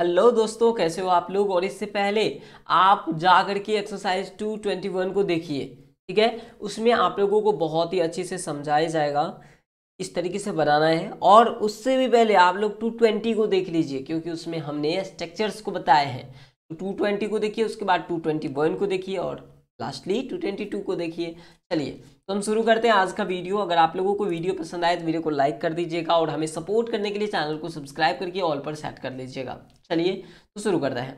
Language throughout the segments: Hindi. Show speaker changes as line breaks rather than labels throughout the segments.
हेलो दोस्तों कैसे हो आप लोग और इससे पहले आप जाकर के एक्सरसाइज टू ट्वेंटी वन को देखिए ठीक है उसमें आप लोगों को बहुत ही अच्छे से समझाया जाएगा इस तरीके से बनाना है और उससे भी पहले आप लोग टू ट्वेंटी को देख लीजिए क्योंकि उसमें हमने स्ट्रक्चर्स को बताए हैं तो टू ट्वेंटी को देखिए उसके बाद टू ट्वेंटी वन को देखिए और लास्टली टू ट्वेंटी टू को देखिए चलिए तो हम शुरू करते हैं आज का वीडियो अगर आप लोगों को वीडियो पसंद आए तो वीडियो को लाइक कर दीजिएगा और हमें सपोर्ट करने के लिए चैनल को सब्सक्राइब करके ऑल पर सेट कर दीजिएगा चलिए तो शुरू करते हैं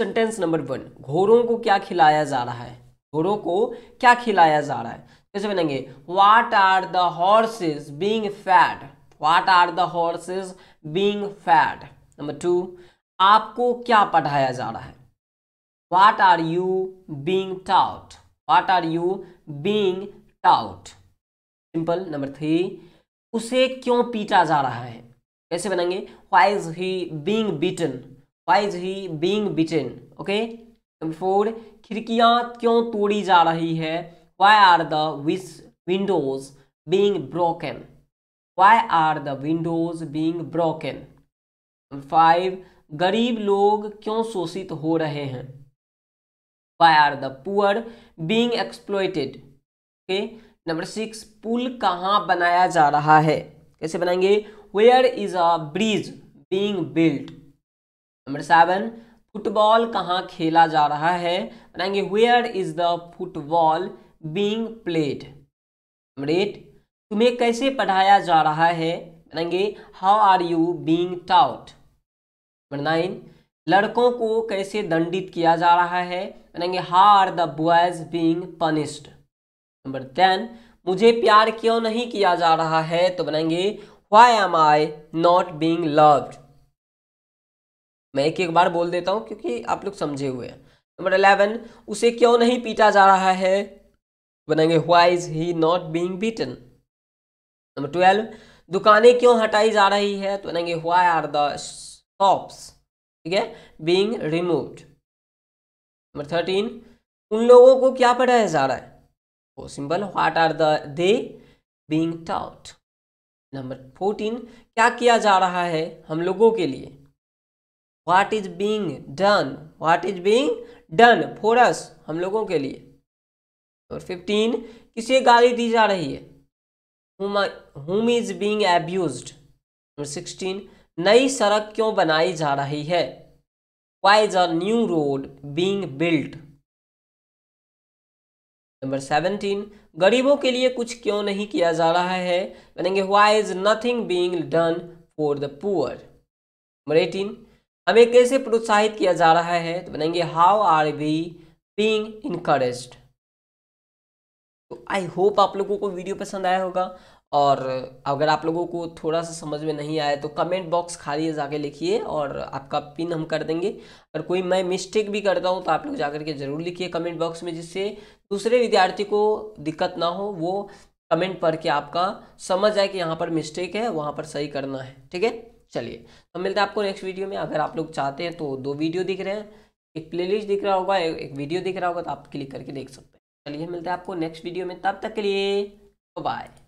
सेंटेंस नंबर वन घोड़ों को क्या खिलाया जा रहा है घोड़ों को क्या खिलाया जा रहा है कैसे बनेंगे what are the horses being fat what are the horses being fat number two आपको क्या पढ़ाया जा रहा है what are you being taught what are you being taught simple number three उसे क्यों पीटा जा रहा है कैसे बनाएंगे why is he being beaten? Why is he being beaten? Okay Number four खिड़कियाँ क्यों तोड़ी जा रही है why are the windows being being Why are the windows windows being Number five गरीब लोग क्यों शोषित हो रहे हैं why are the poor being exploited okay number six पुल कहाँ बनाया जा रहा है कैसे बनाएंगे where is a bridge being built number seven football कहाँ खेला जा रहा है बनाएंगे where is the football being played number eight तुम्हें कैसे पढ़ाया जा रहा है बनाएंगे how are you being taught number nine लड़कों को कैसे दंडित किया जा रहा है करेंगे how are the boys being punished number ten मुझे प्यार क्यों नहीं किया जा रहा है तो बनाएंगे why am I not being loved मैं एक एक बार बोल देता हूँ क्योंकि आप लोग समझे हुए हैं नंबर अलेवन उसे क्यों नहीं पीटा जा रहा है बनाएंगे why is he not being beaten number twelve दुकानें क्यों हटाई जा रही है तो बनाएंगे वाई आर द शॉप्स ठीक है बींग रिमूव्ड नंबर थर्टीन उन लोगों को क्या पढ़ाया जा रहा है वो simple what are the they being taught number fourteen क्या किया जा रहा है हम लोगों के लिए what is being done what is being done for us हम लोगों के लिए और फिफ्टीन किसे गाली दी जा रही है whom is being abuse number sixteen नई सड़क क्यों बनाई जा रही है why is a new road being built number seventeen गरीबों के लिए कुछ क्यों नहीं किया जा रहा है बनेंगे why is nothing being done for the poor number eighteen हमें कैसे प्रोत्साहित किया जा रहा है तो बनेंगे how are we being encourage तो आई होप आप लोगों को वीडियो पसंद आया होगा और अगर आप लोगों को थोड़ा सा समझ में नहीं आया तो कमेंट बॉक्स खाली है जाके लिखिए और आपका पिन हम कर देंगे अगर कोई मैं मिस्टेक भी करता हूँ तो आप लोग जाकर के ज़रूर लिखिए कमेंट बॉक्स में जिससे दूसरे विद्यार्थी को दिक्कत ना हो वो कमेंट पढ़ के आपका समझ आए कि यहाँ पर मिस्टेक है वहाँ पर सही करना है ठीक है चलिए तो मिलते हैं आपको नेक्स्ट वीडियो में अगर आप लोग चाहते हैं तो दो वीडियो दिख रहे हैं एक प्ले दिख रहा होगा एक वीडियो दिख रहा होगा तो आप क्लिक करके देख सकते हैं चलिए मिलते हैं आपको नेक्स्ट वीडियो में तब तक के लिए बाय